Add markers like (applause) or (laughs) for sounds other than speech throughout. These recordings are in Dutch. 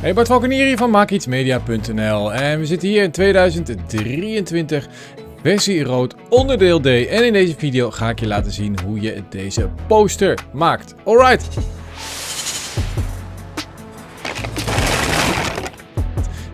Hey Bart Valkenier van MaakIetsMedia.nl en we zitten hier in 2023 versie rood onderdeel D en in deze video ga ik je laten zien hoe je deze poster maakt. Alright!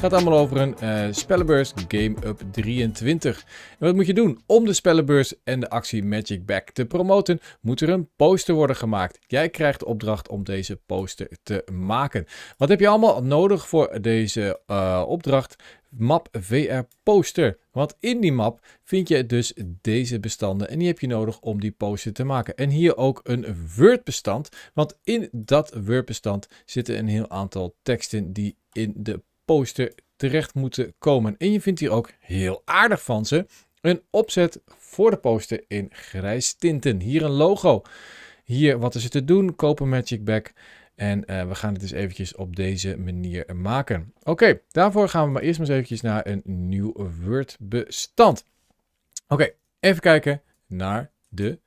gaat allemaal over een uh, spellenbeurs Game Up 23. En wat moet je doen? Om de spellenbeurs en de actie Magic Back te promoten, moet er een poster worden gemaakt. Jij krijgt de opdracht om deze poster te maken. Wat heb je allemaal nodig voor deze eh, opdracht? map VR poster. Want in die map vind je dus deze bestanden en die heb je nodig om die poster te maken. En hier ook een Word bestand, want in dat Word bestand zitten een heel aantal teksten die in de poster terecht moeten komen. En je vindt hier ook heel aardig van ze een opzet voor de poster in grijs tinten. Hier een logo. Hier wat is er te doen? kopen magic Back. En eh, we gaan het dus eventjes op deze manier maken. Oké, daarvoor gaan we maar eerst maar eens eventjes naar een nieuw Word bestand. Oké, even kijken naar de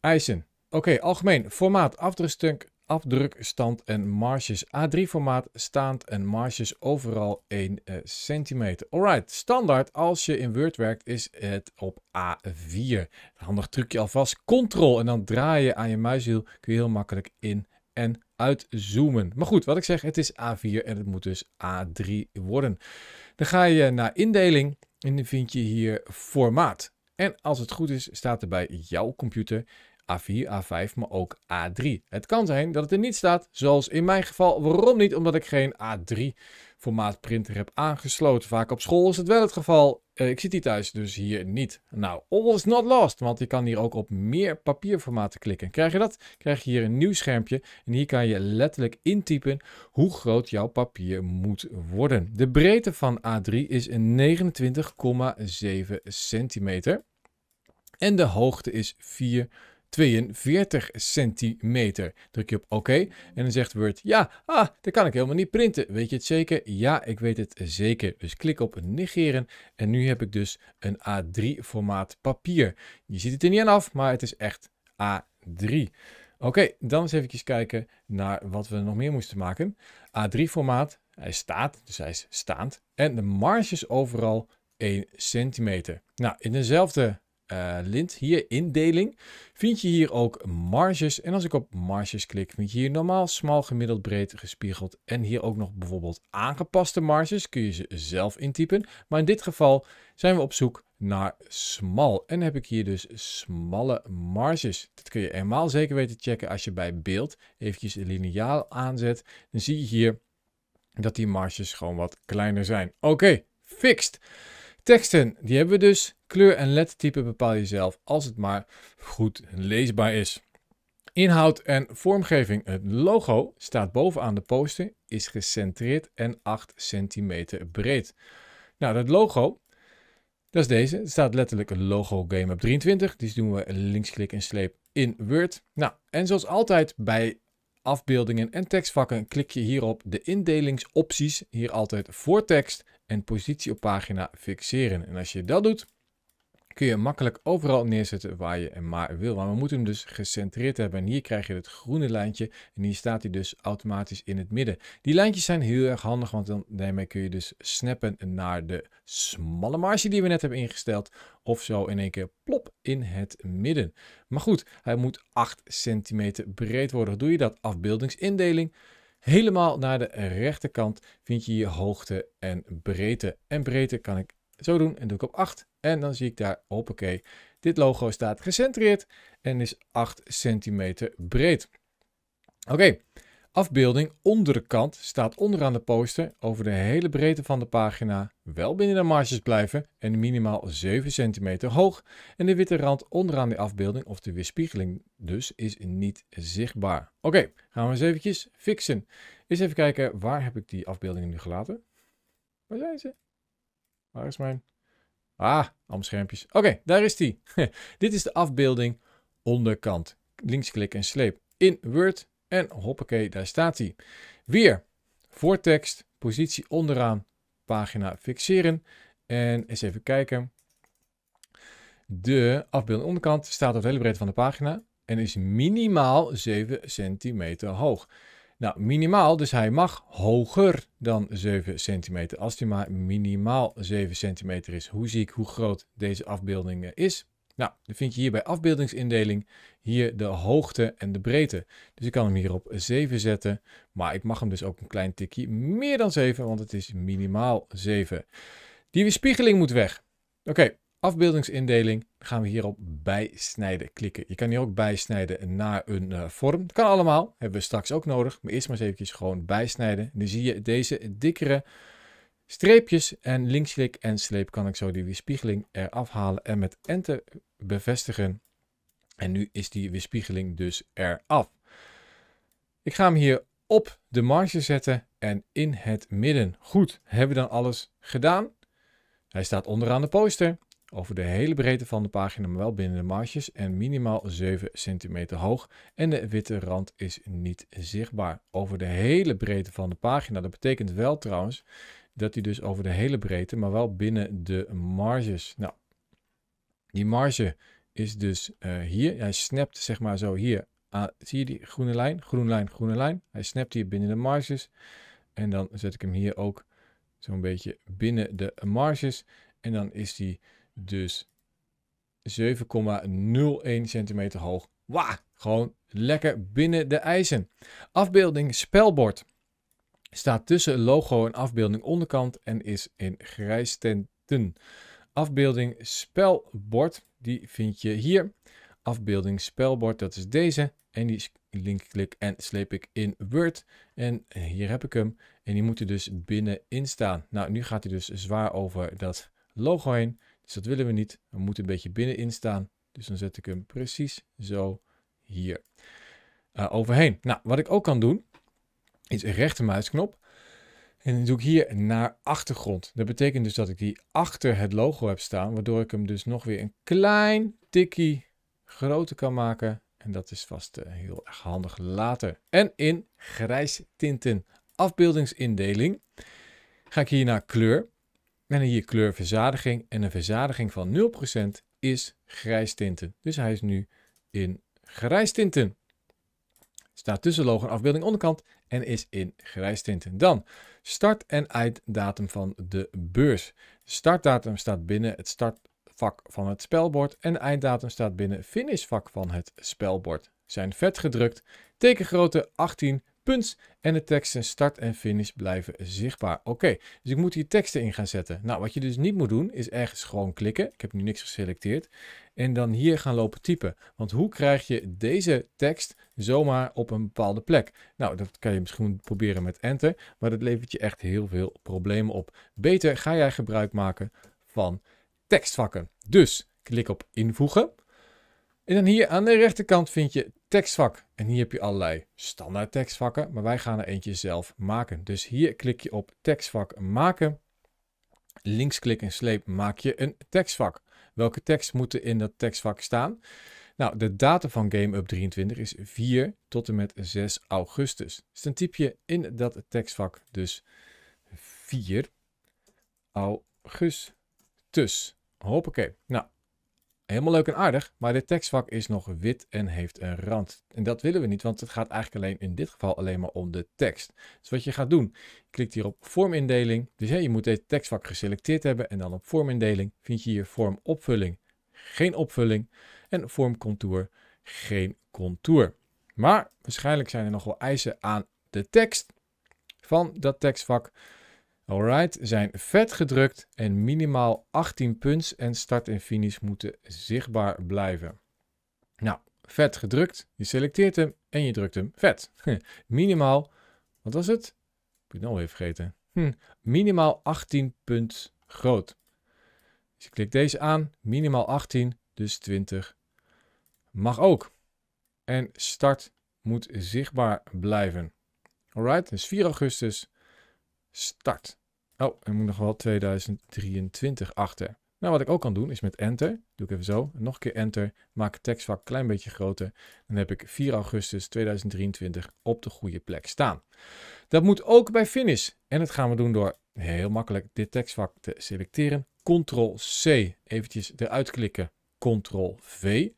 eisen. Oké, algemeen formaat afdrukstuk Afdruk stand en marges A3 formaat staand en marges overal 1 uh, eh, centimeter. right. standaard als je in Word werkt is het op A4. Handig trucje alvast. Ctrl en dan draai je aan je muiswiel kun je heel makkelijk in en uitzoomen. Maar goed, wat ik zeg, het is A4 en het moet dus A3 worden. Dan ga je naar indeling en dan vind je hier formaat. En als het goed is staat er bij jouw computer A4, A5, maar ook A3. Het kan zijn dat het er niet staat, zoals in mijn geval. Waarom niet? Omdat ik geen A3 formaatprinter heb aangesloten. Vaak op school is het wel het geval. Eh, ik zit die thuis dus hier niet. Nou, all is not lost, want je kan hier ook op meer papierformaten klikken. Krijg je dat? Krijg je hier een nieuw schermpje en hier kan je letterlijk intypen hoe groot jouw papier moet worden. De breedte van A3 is 29,7 centimeter en de hoogte is 4 42 centimeter. Druk je op oké en dan zegt Word, ja, ah, dat kan ik helemaal niet printen. Weet je het zeker? Ja, ik weet het zeker. Dus klik op negeren en nu heb ik dus een A3 formaat papier. Je ziet het er niet aan af, maar het is echt A3. Oké, dan eens even kijken naar wat we nog meer moesten maken. A3 formaat, hij staat, dus hij is staand. En de marges overal 1 centimeter. Nou, in dezelfde eh, lint, hier indeling, vind je hier ook marges. En als ik op marges klik, vind je hier normaal, smal, gemiddeld, breed, gespiegeld. En hier ook nog bijvoorbeeld aangepaste marges, kun je ze zelf intypen. Maar in dit geval zijn we op zoek naar smal. En heb ik hier dus smalle marges. Dat kun je helemaal zeker weten checken als je bij beeld eventjes lineaal aanzet. Dan zie je hier dat die marges gewoon wat kleiner zijn. Oké, okay, fixed. Teksten, die hebben we dus. Kleur en lettertype bepaal je zelf, als het maar goed leesbaar is. Inhoud en vormgeving. Het logo staat bovenaan de poster, is gecentreerd en 8 centimeter breed. Nou, dat logo, dat is deze. Het staat letterlijk logo Game Up 23. Dus die doen we linksklik en sleep in Word. Nou, en zoals altijd bij afbeeldingen en tekstvakken klik je hierop de indelingsopties, hier altijd voor tekst en positie op pagina fixeren. En als je dat doet, kun je makkelijk overal neerzetten waar je hem maar wil. Maar we moeten hem dus gecentreerd hebben. En hier krijg je het groene lijntje en hier staat hij dus automatisch in het midden. Die lijntjes zijn heel erg handig, want dan, daarmee kun je dus snappen naar de smalle marge die we net hebben ingesteld. Of zo in één keer plop in het midden. Maar goed, hij moet 8 centimeter breed worden. Doe je dat afbeeldingsindeling? Helemaal naar de rechterkant vind je je hoogte en breedte. En breedte kan ik zo doen en doe ik op 8. En dan zie ik daar, Oké, dit logo staat gecentreerd en is 8 centimeter breed. Oké, onder afbeelding onderkant staat onderaan de poster over de hele breedte van de pagina, wel binnen de marges blijven en minimaal 7 centimeter hoog. En de witte rand onderaan de afbeelding of de weerspiegeling dus is niet zichtbaar. Oké, gaan we eens eventjes fixen. Eens even kijken, waar heb ik die afbeeldingen nu gelaten? Waar zijn ze? Waar is mijn... Ah, allemaal schermpjes. Oké, daar is die. (laughs) Dit is de afbeelding onderkant. links Linksklik en sleep in Word. En hoppakee, daar staat hij. Weer voortekst, positie onderaan, pagina fixeren. En eens even kijken. De afbeelding onderkant staat op de hele breedte van de pagina en is minimaal 7 centimeter hoog. Nou, minimaal, dus hij mag hoger dan 7 centimeter. Als hij maar minimaal 7 centimeter is, hoe zie ik hoe groot deze afbeelding is? Nou, dan vind je hier bij afbeeldingsindeling hier de hoogte en de breedte. Dus ik kan hem hier op 7 zetten, maar ik mag hem dus ook een klein tikje meer dan 7, want het is minimaal 7. Die weerspiegeling moet weg. Oké, afbeeldingsindeling gaan we hierop bijsnijden klikken. Je kan hier ook bijsnijden naar een eh, vorm. Dat kan allemaal, hebben we straks ook nodig. Maar eerst maar eens eventjes gewoon bijsnijden. Nu zie je deze dikkere streepjes en linksklik en sleep kan ik zo die weerspiegeling eraf halen en met enter bevestigen. En nu is die weerspiegeling dus eraf. Ik ga hem hier op de marge zetten en in het midden. Goed, hebben we dan alles gedaan? Hij staat onderaan de poster over de hele breedte van de pagina, maar wel binnen de marges en minimaal 7 centimeter hoog. En de witte rand is niet zichtbaar over de hele breedte van de pagina. Dat betekent wel trouwens dat hij dus over de hele breedte, maar wel binnen de marges. Nou, die marge is dus eh, hier. Hij snapt zeg maar zo hier. Ah, zie je die groene lijn? Groene lijn, groene lijn. Hij snapt hier binnen de marges. En dan zet ik hem hier ook zo'n beetje binnen de marges. En dan is die dus 7,01 centimeter hoog. Wauw, gewoon lekker binnen de eisen. Afbeelding spelbord. Staat tussen logo en afbeelding onderkant en is in grijs tinten. Afbeelding spelbord, die vind je hier. Afbeelding spelbord, dat is deze. En die link klik en sleep ik in Word. En hier heb ik hem. En die moet er dus binnenin staan. Nou, nu gaat hij dus zwaar over dat logo heen. Dus dat willen we niet. We moeten een beetje binnenin staan. Dus dan zet ik hem precies zo hier eh, overheen. Nou, wat ik ook kan doen, is rechtermuisknop. En dan doe ik hier naar achtergrond. Dat betekent dus dat ik die achter het logo heb staan, waardoor ik hem dus nog weer een klein tikkie groter kan maken. En dat is vast eh, heel erg handig later. En in grijs tinten afbeeldingsindeling ga ik hier naar kleur. En hier kleurverzadiging. En een verzadiging van 0% is grijs tinten. Dus hij is nu in grijs tinten. Staat tussen logo en afbeelding onderkant en is in grijs tinten. Dan start en einddatum van de beurs. startdatum staat binnen het startvak van het spelbord en einddatum staat binnen het finishvak van het spelbord. Zijn vet gedrukt, tekengrootte 18 punt en de teksten start en finish blijven zichtbaar. Oké, dus ik moet hier teksten in gaan zetten. Nou, wat je dus niet moet doen is ergens gewoon klikken. Ik heb nu niks geselecteerd. En dan hier gaan lopen typen. Want hoe krijg je deze tekst zomaar op een bepaalde plek? Nou, dat kan je misschien proberen met enter, maar dat levert je echt heel veel problemen op. Beter ga jij gebruik maken van tekstvakken. Dus klik op invoegen. En dan hier aan de rechterkant vind je tekstvak. En hier heb je allerlei standaard tekstvakken, maar wij gaan er eentje zelf maken. Dus hier klik je op tekstvak maken. Linksklik en sleep maak je een tekstvak. Welke tekst moet er in dat tekstvak staan? Nou, de datum van Game Up 23 is 4 tot en met 6 augustus. Dus dan typ je in dat tekstvak dus 4 augustus. Hoppakee. Nou, Helemaal leuk en aardig, maar dit tekstvak is nog wit en heeft een rand. En dat willen we niet, want het gaat eigenlijk alleen in dit geval alleen maar om de tekst. Dus wat je gaat doen, je klikt hier op vormindeling. Dus je moet dit tekstvak geselecteerd hebben en dan op vormindeling vind je hier vormopvulling, geen opvulling en vormcontour, geen contour. Maar waarschijnlijk zijn er nog wel eisen aan de tekst van dat tekstvak. Alright, zijn vet gedrukt en minimaal 18 punts en start en finish moeten zichtbaar blijven. Nou, vet gedrukt, je selecteert hem en je drukt hem vet. (laughs) minimaal, wat was het? Ik heb het alweer vergeten. Hm, minimaal 18 punts groot. Dus je klikt deze aan, minimaal 18, dus 20 mag ook. En start moet zichtbaar blijven. Alright, dus 4 augustus start. Oh, er moet nog wel 2023 achter. Nou, wat ik ook kan doen is met enter, doe ik even zo, nog een keer enter, maak het tekstvak een klein beetje groter. Dan heb ik 4 augustus 2023 op de goede plek staan. Dat moet ook bij finish. En dat gaan we doen door heel makkelijk dit tekstvak te selecteren. Ctrl-C, eventjes eruit klikken, Ctrl-V.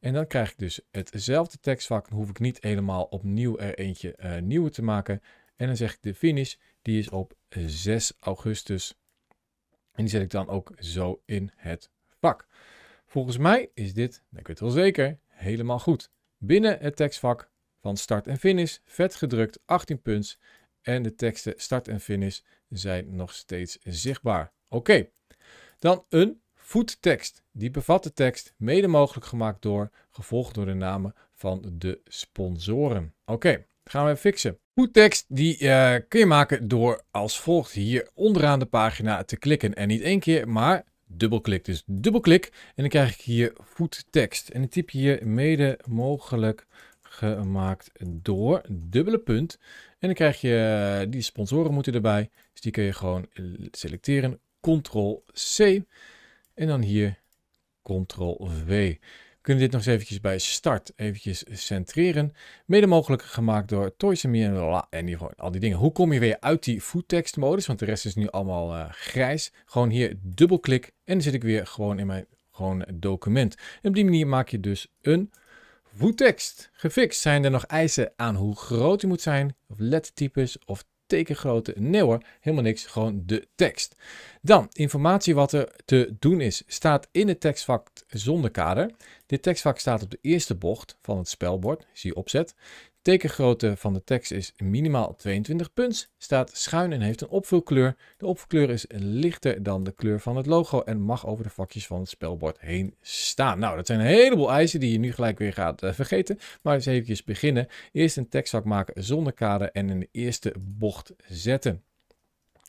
En dan krijg ik dus hetzelfde tekstvak. Dan hoef ik niet helemaal opnieuw er eentje eh, nieuwe te maken. En dan zeg ik de finish, die is op 6 augustus. En die zet ik dan ook zo in het vak. Volgens mij is dit, nou, ik weet het wel zeker, helemaal goed. Binnen het tekstvak van start en finish, vet gedrukt, 18 punts. En de teksten start en finish zijn nog steeds zichtbaar. Oké, dan een voettekst. Die bevat de tekst, mede mogelijk gemaakt door, gevolgd door de namen van de sponsoren. Oké, gaan we fixen. Voettekst die eh, kun je maken door als volgt hier onderaan de pagina te klikken. En niet één keer, maar dubbelklik. Dus dubbelklik en dan krijg ik hier voettekst. En dan typ je hier mede mogelijk gemaakt door dubbele punt. En dan krijg je eh, die sponsoren moeten erbij. Dus die kun je gewoon selecteren. Ctrl C. En dan hier Ctrl V kunnen dit nog eens eventjes bij start eventjes centreren. Mede mogelijk gemaakt door Toys en, en al die dingen. Hoe kom je weer uit die foodtext modus? Want de rest is nu allemaal eh, grijs. Gewoon hier dubbelklik en dan zit ik weer gewoon in mijn gewoon document. En op die manier maak je dus een voettekst. Gefixt zijn er nog eisen aan hoe groot die moet zijn, of lettertypes of tekengrote Nee helemaal niks, gewoon de tekst. Dan, informatie wat er te doen is, staat in het tekstvak zonder kader. Dit tekstvak staat op de eerste bocht van het spelbord, zie opzet. Tekengrootte van de tekst is minimaal 22 punts, staat schuin en heeft een opvulkleur. De opvulkleur is lichter dan de kleur van het logo en mag over de vakjes van het spelbord heen staan. Nou, dat zijn een heleboel eisen die je nu gelijk weer gaat eh, vergeten. Maar eens even beginnen. Eerst een tekstvak maken zonder kader en in de eerste bocht zetten.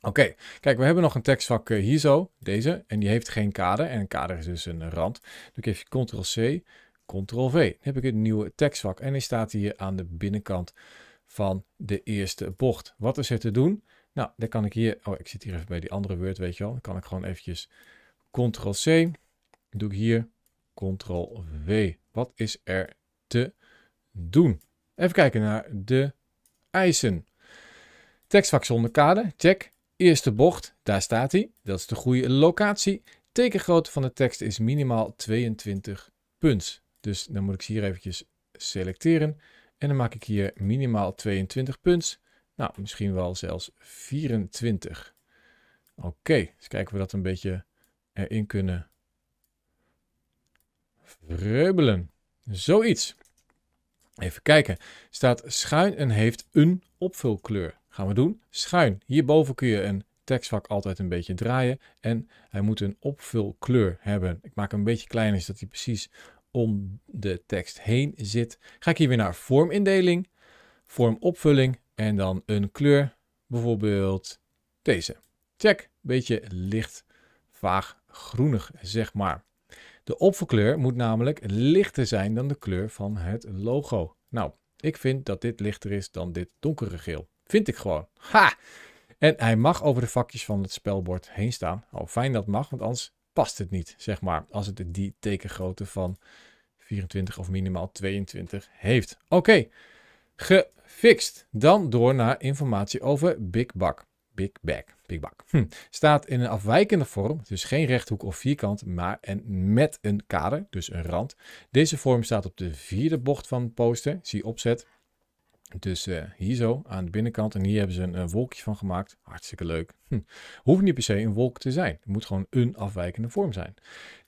Oké, kijk, we hebben nog een tekstvak eh, hier zo, deze, en die heeft geen kader. En een kader is dus een rand. Doe ik even ctrl-c, Ctrl-V. heb ik een nieuwe tekstvak en die staat hier aan de binnenkant van de eerste bocht. Wat is er te doen? Nou, dan kan ik hier, oh ik zit hier even bij die andere Word, weet je wel. Dan kan ik gewoon eventjes Ctrl-C, doe ik hier ctrl V. Wat is er te doen? Even kijken naar de eisen. Tekstvak zonder kader, check. Eerste bocht, daar staat hij. Dat is de goede locatie. Tekengrootte van de tekst is minimaal 22 punts. Dus dan moet ik ze hier eventjes selecteren. En dan maak ik hier minimaal 22 punts. Nou, misschien wel zelfs 24. Oké, eens kijken kijken we dat een beetje erin kunnen vreubelen. Zoiets. Even kijken. Staat schuin en heeft een opvulkleur. Gaan we doen. Schuin. Hierboven kun je een tekstvak altijd een beetje draaien. En hij moet een opvulkleur hebben. Ik maak hem een beetje kleiner, zodat hij precies om de tekst heen zit, ga ik hier weer naar vormindeling, vormopvulling en dan een kleur, bijvoorbeeld deze. Check, beetje licht, vaag groenig zeg maar. De opvulkleur moet namelijk lichter zijn dan de kleur van het logo. Nou, ik vind dat dit lichter is dan dit donkere geel. Vind ik gewoon. Ha! En hij mag over de vakjes van het spelbord heen staan. Oh, fijn dat mag, want anders past het niet, zeg maar. Als het die tekengrootte van 24 of minimaal 22 heeft. Oké, gefixt. Dan door naar informatie over Big Bak. Big Bag. Big Bag. Hm. Staat in een afwijkende vorm, dus geen rechthoek of vierkant, maar en met een kader, dus een rand. Deze vorm staat op de vierde bocht van het poster. Zie opzet. Dus eh, hier zo aan de binnenkant. En hier hebben ze een, eh, wolkje van gemaakt. Hartstikke leuk. Hm. Hoeft niet per se een wolk te zijn. Het moet gewoon een afwijkende vorm zijn.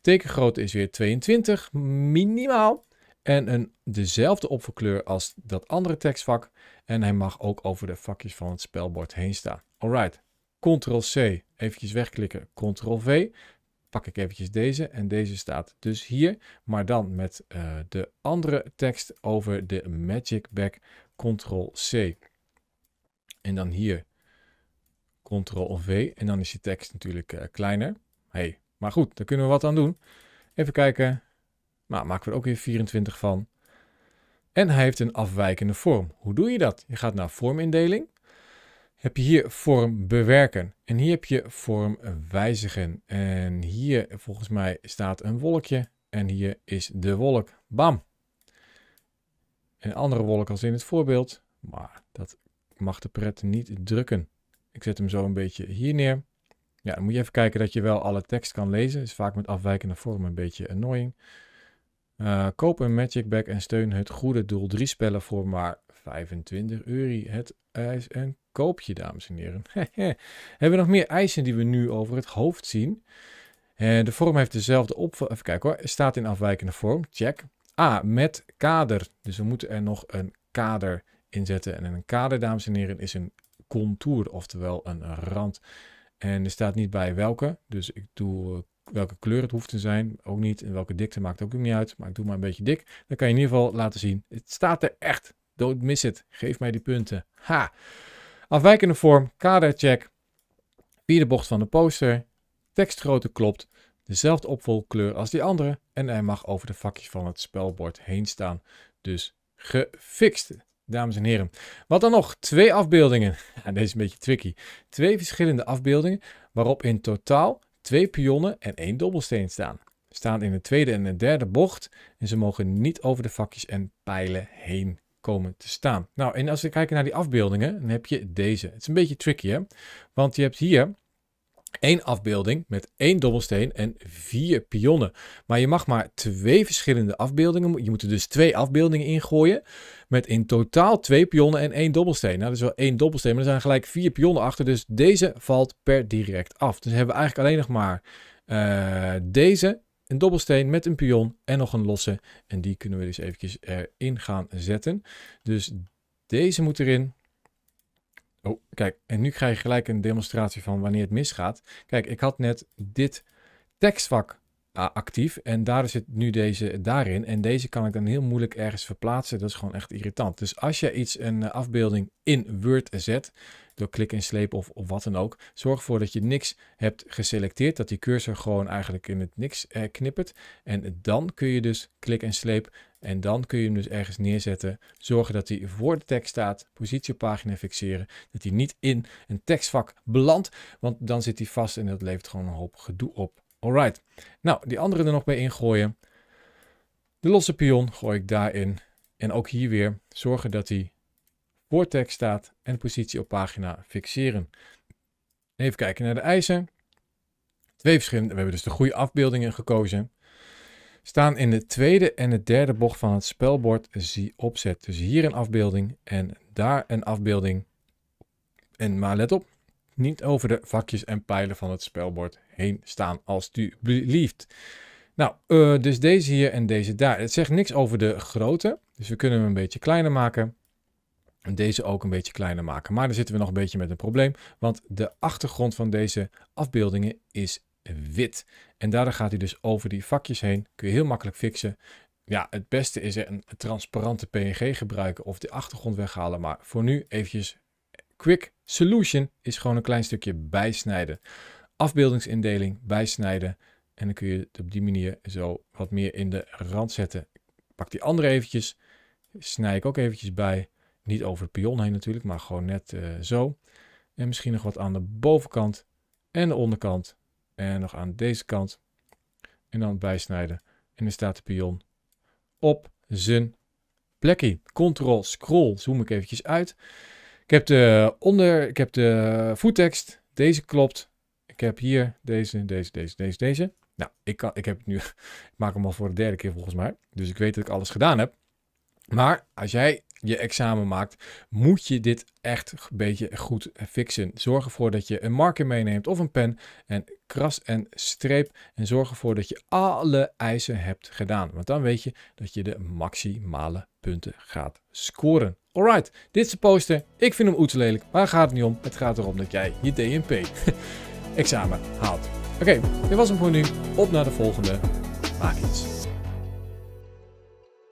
Tekengrootte is weer 22 minimaal. En een, dezelfde opvulkleur als dat andere tekstvak. En hij mag ook over de vakjes van het spelbord heen staan. Alright. Ctrl-C. Eventjes wegklikken. Ctrl-V. Pak ik eventjes deze. En deze staat dus hier. Maar dan met eh, de andere tekst over de Magic Bag Ctrl-C. En dan hier Ctrl-V. En dan is je tekst natuurlijk eh, kleiner. Hey, maar goed, daar kunnen we wat aan doen. Even kijken. Nou, maken we er ook weer 24 van. En hij heeft een afwijkende vorm. Hoe doe je dat? Je gaat naar vormindeling. Heb je hier vorm bewerken. En hier heb je vorm wijzigen. En hier volgens mij staat een wolkje. En hier is de wolk. Bam! een andere wolk als in het voorbeeld, maar dat mag de pret niet drukken. Ik zet hem zo een beetje hier neer. Ja, dan moet je even kijken dat je wel alle tekst kan lezen. Is vaak met afwijkende vorm een beetje annoying. Uh, koop een Magic Bag en steun het goede doel. Drie spellen voor maar 25 euro. Het is een koopje, dames en heren. (laughs) Hebben we nog meer eisen die we nu over het hoofd zien? Eh, de vorm heeft dezelfde opvatting. Even kijken hoor. Staat in afwijkende vorm. Check. A, met kader. Dus we moeten er nog een kader in zetten. En een kader, dames en heren, is een contour, oftewel een rand. En er staat niet bij welke. Dus ik doe eh, welke kleur het hoeft te zijn, ook niet. En welke dikte maakt ook niet uit. Maar ik doe maar een beetje dik. Dan kan je in ieder geval laten zien. Het staat er echt. Don't miss it. Geef mij die punten. Ha! Afwijkende vorm, kadercheck. Vierde bocht van de poster. Tekstgrootte klopt dezelfde opvolkleur als die andere en hij mag over de vakjes van het spelbord heen staan. Dus gefixt, dames en heren. Wat dan nog? Twee afbeeldingen. (laughs) Ja, deze is een beetje tricky. Twee verschillende afbeeldingen waarop in totaal twee pionnen en één dobbelsteen staan. Staan in de tweede en de derde bocht en ze mogen niet over de vakjes en pijlen heen komen te staan. Nou, en als we kijken naar die afbeeldingen, dan heb je deze. Het is een beetje tricky, hè? Want je hebt hier één afbeelding met één dobbelsteen en vier pionnen. Maar je mag maar twee verschillende afbeeldingen. Je moet er dus twee afbeeldingen ingooien. Met in totaal twee pionnen en één dobbelsteen. Nou, dat is wel één dobbelsteen, maar er zijn gelijk vier pionnen achter. Dus deze valt per direct af. Dus hebben we eigenlijk alleen nog maar eh, deze. Een dobbelsteen met een pion en nog een losse. En die kunnen we dus eventjes erin gaan zetten. Dus deze moet erin. Oh, kijk, en nu krijg je gelijk een demonstratie van wanneer het misgaat. Kijk, ik had net dit tekstvak ah, actief en daar zit nu deze daarin. En deze kan ik dan heel moeilijk ergens verplaatsen. Dat is gewoon echt irritant. Dus als je iets, een eh, afbeelding in Word zet, door klik en sleep of, of wat dan ook. Zorg ervoor dat je niks hebt geselecteerd, dat die cursor gewoon eigenlijk in het niks eh, knippert. En dan kun je dus klik en sleep en dan kun je hem dus ergens neerzetten. Zorgen dat hij voor de tekst staat. Positie pagina fixeren. Dat hij niet in een tekstvak belandt. Want dan zit hij vast en dat levert gewoon een hoop gedoe op. Alright. Nou, die andere er nog bij ingooien. De losse pion gooi ik daarin. En ook hier weer zorgen dat hij voortekst staat en de positie op pagina fixeren. Even kijken naar de eisen. Twee verschillende, we hebben dus de goede afbeeldingen gekozen. Staan in de tweede en de derde bocht van het spelbord zie opzet. Dus hier een afbeelding en daar een afbeelding. En maar let op, niet over de vakjes en pijlen van het spelbord heen staan als u belieft. Nou, eh, dus deze hier en deze daar. Het zegt niks over de grootte, dus we kunnen hem een beetje kleiner maken deze ook een beetje kleiner maken. Maar dan zitten we nog een beetje met een probleem, want de achtergrond van deze afbeeldingen is wit. En daardoor gaat hij dus over die vakjes heen. Kun je heel makkelijk fixen. Ja, het beste is een transparante PNG gebruiken of de achtergrond weghalen. Maar voor nu eventjes quick solution is gewoon een klein stukje bijsnijden. Afbeeldingsindeling bijsnijden. En dan kun je het op die manier zo wat meer in de rand zetten. Ik pak die andere eventjes. Snij ik ook eventjes bij. Niet over het pion heen natuurlijk, maar gewoon net eh, zo. En misschien nog wat aan de bovenkant en de onderkant. En nog aan deze kant. En dan bijsnijden. En dan staat de pion op zijn plekje. Ctrl scroll. Zoom ik eventjes uit. Ik heb de onder, ik heb de voettekst. Deze klopt. Ik heb hier deze, deze, deze, deze, deze. Nou, ik, kan, ik heb het nu. (laughs) ik maak hem al voor de derde keer volgens mij. Dus ik weet dat ik alles gedaan heb. Maar als jij je examen maakt, moet je dit echt een beetje goed fixen. Zorg ervoor dat je een marker meeneemt of een pen en kras en streep. En zorg ervoor dat je alle eisen hebt gedaan. Want dan weet je dat je de maximale punten gaat scoren. Alright, dit is de poster. Ik vind hem lelijk, maar gaat het niet om. Het gaat erom dat jij je DNP (laughs) examen haalt. Oké, okay, dit was hem voor nu. Op naar de volgende. Maak iets.